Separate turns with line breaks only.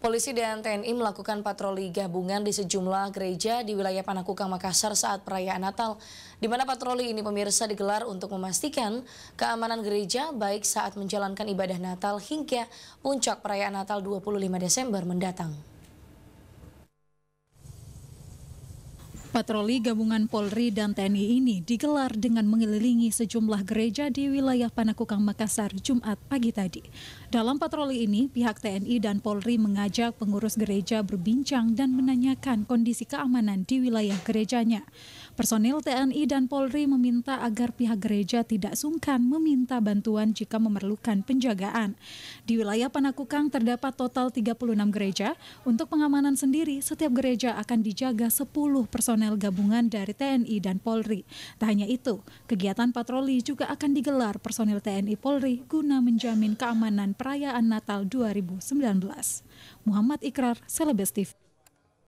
Polisi dan TNI melakukan patroli gabungan di sejumlah gereja di wilayah Panakukang, Makassar saat perayaan Natal, di mana patroli ini pemirsa digelar untuk memastikan keamanan gereja baik saat menjalankan ibadah Natal hingga puncak perayaan Natal 25 Desember mendatang.
Patroli gabungan Polri dan TNI ini digelar dengan mengelilingi sejumlah gereja di wilayah Panakukang Makassar Jumat pagi tadi. Dalam patroli ini, pihak TNI dan Polri mengajak pengurus gereja berbincang dan menanyakan kondisi keamanan di wilayah gerejanya. Personil TNI dan Polri meminta agar pihak gereja tidak sungkan meminta bantuan jika memerlukan penjagaan. Di wilayah Panakukang terdapat total 36 gereja. Untuk pengamanan sendiri, setiap gereja akan dijaga 10 personel gabungan dari TNI dan Polri. Tak hanya itu, kegiatan patroli juga akan digelar personil TNI Polri guna menjamin keamanan perayaan Natal 2019. Muhammad Ikrar, Celebes TV.